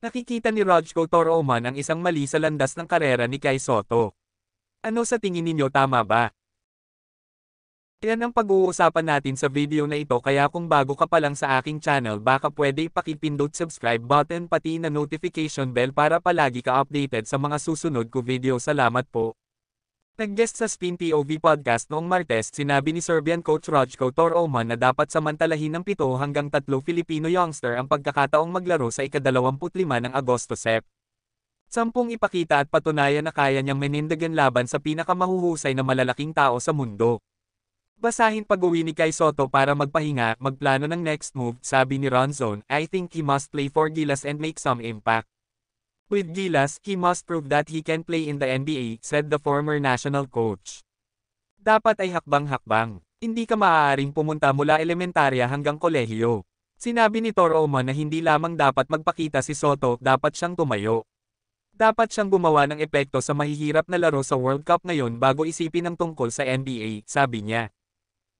Nakikita ni Rodrigo Toroman ang isang mali sa landas ng karera ni Kai Soto. Ano sa tingin ninyo tama ba? Yan ang pag-uusapan natin sa video na ito kaya kung bago ka pa lang sa aking channel baka pwede ipakipindot subscribe button pati na notification bell para palagi ka updated sa mga susunod ko video. Salamat po. Nag-guest sa Spin POV podcast noong Martes, sinabi ni Serbian coach Rodko Toroman na dapat samantalahin ng pito hanggang tatlo Filipino youngster ang pagkakataong maglaro sa ikadalawamputli ng Agosto SEP. Sampung ipakita at patunayan na kaya niyang menindagan laban sa pinakamahuhusay na malalaking tao sa mundo. Basahin pag-uwi ni Kai Soto para magpahinga, magplano ng next move, sabi ni Ronzon, I think he must play for Gilas and make some impact. With Gilas, he must prove that he can play in the NBA, said the former national coach. Dapat ay hakbang-hakbang. Hindi ka maaaring pumunta mula elementarya hanggang kolehiyo. Sinabi ni Toroma na hindi lamang dapat magpakita si Soto, dapat siyang tumayo. Dapat siyang gumawa ng epekto sa mahihirap na laro sa World Cup ngayon bago isipin ang tungkol sa NBA, sabi niya.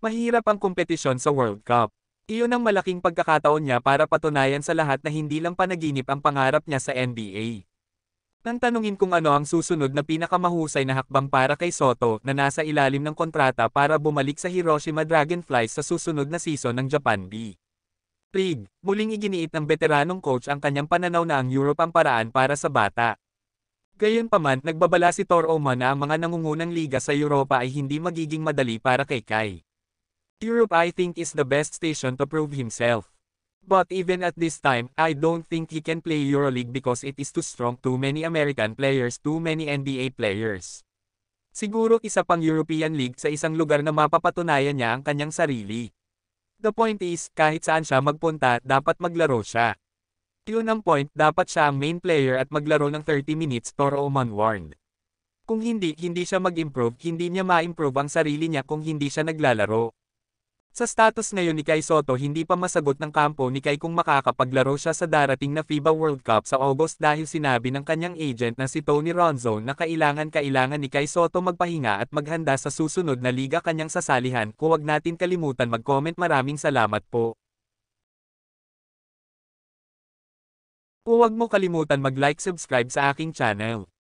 Mahirap ang kompetisyon sa World Cup. Iyon ang malaking pagkakataon niya para patunayan sa lahat na hindi lang panaginip ang pangarap niya sa NBA. Nang tanungin kung ano ang susunod na pinakamahusay na hakbang para kay Soto na nasa ilalim ng kontrata para bumalik sa Hiroshima Dragonflies sa susunod na season ng Japan B. League, muling iginiit ng veteranong coach ang kanyang pananaw na ang Europe ang paraan para sa bata. Gayunpaman, nagbabala si Tor Oma na ang mga nangungunang liga sa Europa ay hindi magiging madali para kay Kai. Europe I think is the best station to prove himself. But even at this time, I don't think he can play Euroleague because it is too strong, too many American players, too many NBA players. Siguro isa pang European League sa isang lugar na mapapatunayan niya ang kanyang sarili. The point is, kahit saan siya magpunta, dapat maglaro siya. Yun ang point, dapat siya ang main player at maglaro ng 30 minutes toro warned. Kung hindi, hindi siya mag-improve, hindi niya ma-improve ang sarili niya kung hindi siya naglalaro. Sa status ngayon ni Kai Soto hindi pa masagot ng kampo ni Kai kung makakapaglaro siya sa darating na FIBA World Cup sa August dahil sinabi ng kanyang agent na si Tony Ronzo na kailangan-kailangan ni Kai Soto magpahinga at maghanda sa susunod na liga kanyang sasalihan. Huwag natin kalimutan mag-comment maraming salamat po. Huwag mo kalimutan mag-like subscribe sa aking channel.